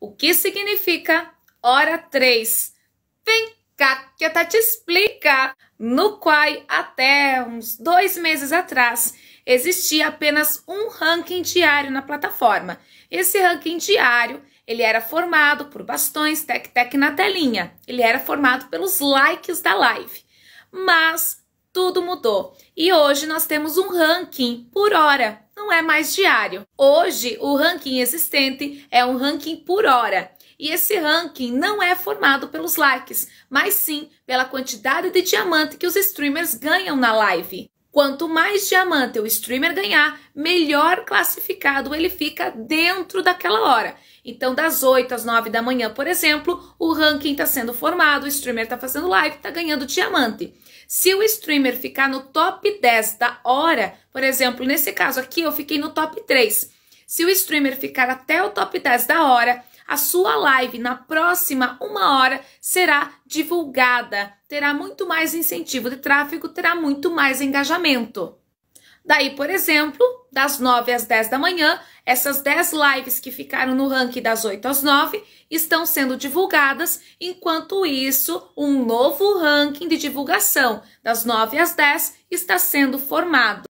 O que significa hora 3? Vem cá que a Tati tá explica! No Quai até uns dois meses atrás existia apenas um ranking diário na plataforma. Esse ranking diário ele era formado por bastões tec-tec na telinha. Ele era formado pelos likes da live. Mas tudo mudou. E hoje nós temos um ranking por hora não é mais diário. Hoje, o ranking existente é um ranking por hora. E esse ranking não é formado pelos likes, mas sim pela quantidade de diamante que os streamers ganham na live. Quanto mais diamante o streamer ganhar, melhor classificado ele fica dentro daquela hora. Então, das 8 às 9 da manhã, por exemplo, o ranking está sendo formado, o streamer está fazendo live, está ganhando diamante. Se o streamer ficar no top 10 da hora, por exemplo, nesse caso aqui eu fiquei no top 3. Se o streamer ficar até o top 10 da hora, a sua live na próxima uma hora será divulgada, terá muito mais incentivo de tráfego, terá muito mais engajamento. Daí, por exemplo, das 9 às 10 da manhã, essas 10 lives que ficaram no ranking das 8 às 9 estão sendo divulgadas, enquanto isso, um novo ranking de divulgação das 9 às 10 está sendo formado.